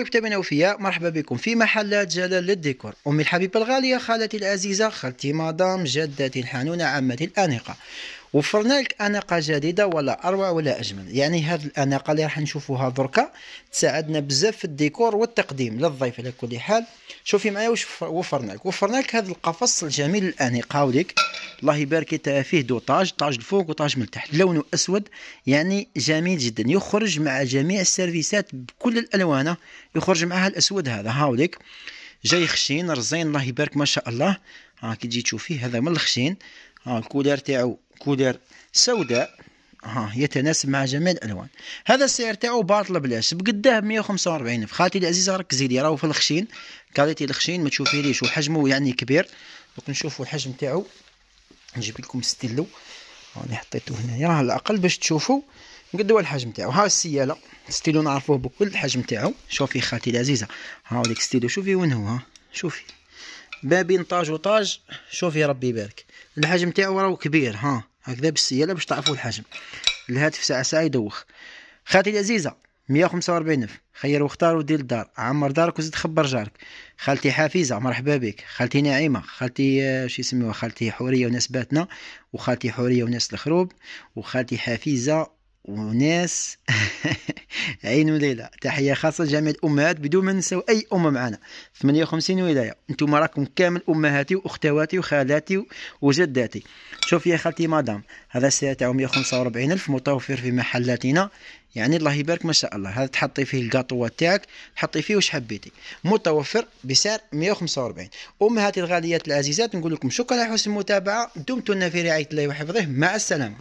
مكتب نوفية مرحبا بكم في محلات جلال للديكور أمي الحبيبة الغالية خالتي العزيزة خالتي مدام جدتي الحنونة عمتي الأنيقة وفرنا لك اناقه جديده ولا اروع ولا اجمل يعني هذه الاناقه اللي راح نشوفوها دركا تساعدنا بزاف في الديكور والتقديم للضيف على كل حال شوفي معايا واش وفرنا لك وفرنا لك هذا القفص الجميل الانيق هاوليك الله يبارك فيه دو طاج طاج الفوق وطاج من تحت لونه اسود يعني جميل جدا يخرج مع جميع السيرفيسات بكل الالوان يخرج معها الاسود هذا هاوليك جاي خشين رزين الله يبارك ما شاء الله ها كي تجي تشوفيه هذا من الخشين ها الكودر تاعو كودر سوداء ها يتناسب مع جميع الالوان هذا السعر تاعو باطل بلاش بقداه 145 الف خالتي العزيزه ركزي لي راهو في الخشين كاليتي الخشين ما تشوفيليش وحجمه يعني كبير دوك نشوفوا الحجم تاعو نجيب لكم ستيلو راني حطيته هنايا راه على الاقل باش تشوفوا قد هو الحجم تاعو ها السياله ستيلو نعرفوه بكل الحجم تاعو شوفي خالتي العزيزه ها وديك ستيلو شوفي وين هو ها شوفي ما بين طاج وطاج شوفي ربي يبارك الحجم تاعو راهو كبير ها هكذا بالسياله باش تعرفوا الحجم الهاتف ساعه ساعه يدوخ خالتي العزيزه مية وخمسة وربعين ألف خير واختار ودير الدار عمر دارك وزيد خبر جارك خالتي حفيزة مرحبا بك خالتي نعيمة خالتي آه، شو يسميوها خالتي حورية وناس باتنا وخالتي حورية وناس الخروب وخالتي حفيزة وناس عين وليلة تحية خاصة لجميع الأمهات بدون ما ننسوا أي أم معنا 58 ولاية أنتم راكم كامل أمهاتي وأختواتي وخالاتي وجداتي شوف يا خالتي مدام هذا السعر تاعو 145 ألف متوفر في محلاتنا يعني الله يبارك ما شاء الله هذا تحطي فيه القاطوة تاعك تحطي فيه واش حبيتي متوفر بسعر 145 أمهاتي الغاليات العزيزات نقول لكم شكرا على حسن المتابعة دمتم في رعاية الله وحفظه مع السلامة